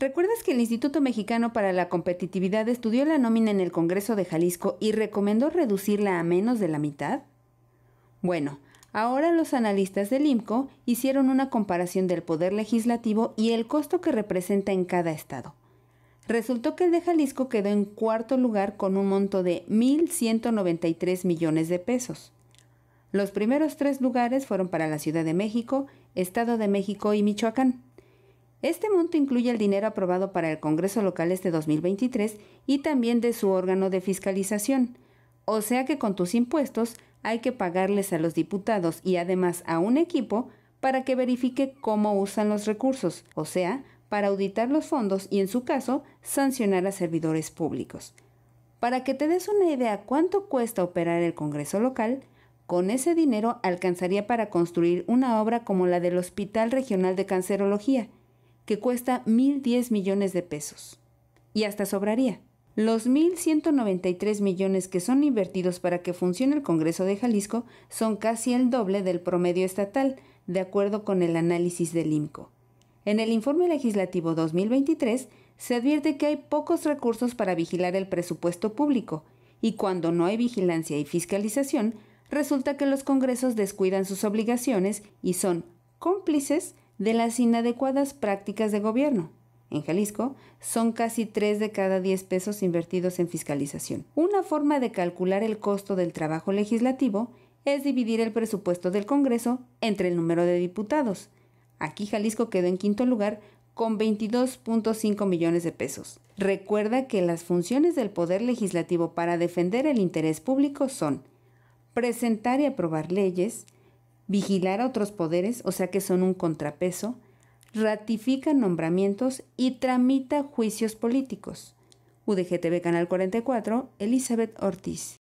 ¿Recuerdas que el Instituto Mexicano para la Competitividad estudió la nómina en el Congreso de Jalisco y recomendó reducirla a menos de la mitad? Bueno, ahora los analistas del IMCO hicieron una comparación del poder legislativo y el costo que representa en cada estado. Resultó que el de Jalisco quedó en cuarto lugar con un monto de 1.193 millones de pesos. Los primeros tres lugares fueron para la Ciudad de México, Estado de México y Michoacán. Este monto incluye el dinero aprobado para el Congreso local este 2023 y también de su órgano de fiscalización. O sea que con tus impuestos hay que pagarles a los diputados y además a un equipo para que verifique cómo usan los recursos, o sea, para auditar los fondos y en su caso sancionar a servidores públicos. Para que te des una idea cuánto cuesta operar el Congreso local, con ese dinero alcanzaría para construir una obra como la del Hospital Regional de Cancerología, que cuesta 1.010 millones de pesos. Y hasta sobraría. Los 1.193 millones que son invertidos para que funcione el Congreso de Jalisco son casi el doble del promedio estatal, de acuerdo con el análisis del IMCO. En el informe legislativo 2023 se advierte que hay pocos recursos para vigilar el presupuesto público, y cuando no hay vigilancia y fiscalización, resulta que los congresos descuidan sus obligaciones y son cómplices de las inadecuadas prácticas de gobierno. En Jalisco son casi 3 de cada 10 pesos invertidos en fiscalización. Una forma de calcular el costo del trabajo legislativo es dividir el presupuesto del Congreso entre el número de diputados. Aquí Jalisco quedó en quinto lugar con 22.5 millones de pesos. Recuerda que las funciones del Poder Legislativo para defender el interés público son presentar y aprobar leyes, vigilar a otros poderes, o sea que son un contrapeso, ratifica nombramientos y tramita juicios políticos. UDGTV Canal 44, Elizabeth Ortiz.